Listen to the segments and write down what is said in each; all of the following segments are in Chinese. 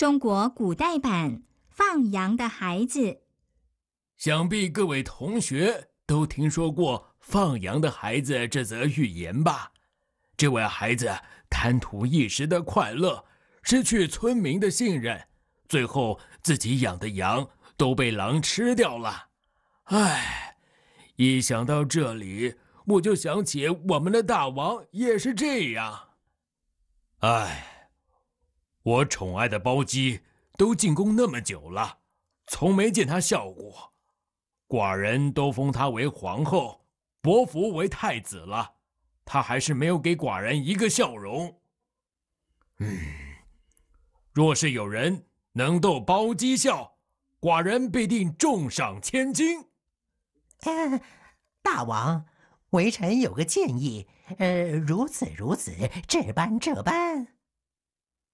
中国古代版放羊的孩子，想必各位同学都听说过《放羊的孩子》这则寓言吧？这位孩子贪图一时的快乐，失去村民的信任，最后自己养的羊都被狼吃掉了。唉，一想到这里，我就想起我们的大王也是这样。唉。我宠爱的包姬都进宫那么久了，从没见她笑过。寡人都封她为皇后，伯服为太子了，她还是没有给寡人一个笑容。嗯，若是有人能逗包姬笑，寡人必定重赏千金。大王，微臣有个建议。呃，如此如此，这般这般。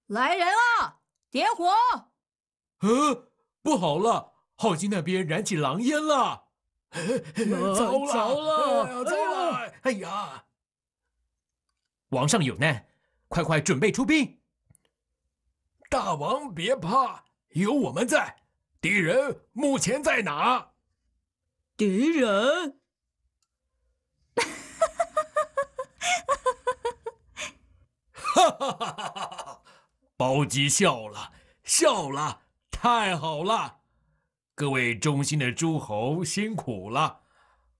来人啊！点火！啊，不好了，浩基那边燃起狼烟了！糟了，糟了，糟了！哎呀，王上有难，快快准备出兵！大王别怕，有我们在。敌人目前在哪？敌人？包姬笑了，笑了，太好了！各位忠心的诸侯辛苦了，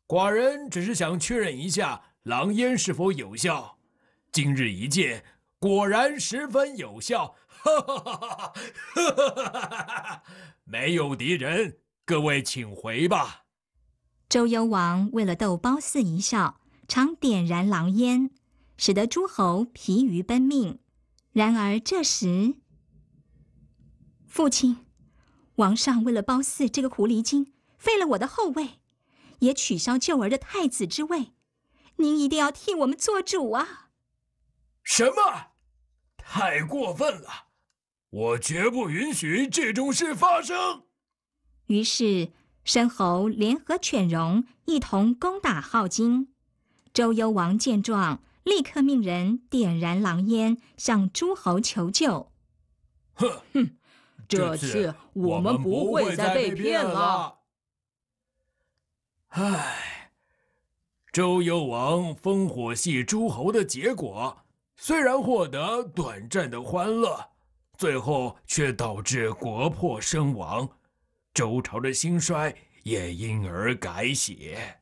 寡人只是想确认一下狼烟是否有效。今日一见，果然十分有效。哈哈哈哈哈哈没有敌人，各位请回吧。周幽王为了逗褒姒一笑，常点燃狼烟，使得诸侯疲于奔命。然而这时，父亲，王上为了褒姒这个狐狸精，废了我的后位，也取消舅儿的太子之位，您一定要替我们做主啊！什么？太过分了！我绝不允许这种事发生。于是申侯联合犬戎，一同攻打镐京。周幽王见状。立刻命人点燃狼烟，向诸侯求救。哼哼，这次我们不会再被骗了。唉，周幽王烽火戏诸侯的结果，虽然获得短暂的欢乐，最后却导致国破身亡，周朝的兴衰也因而改写。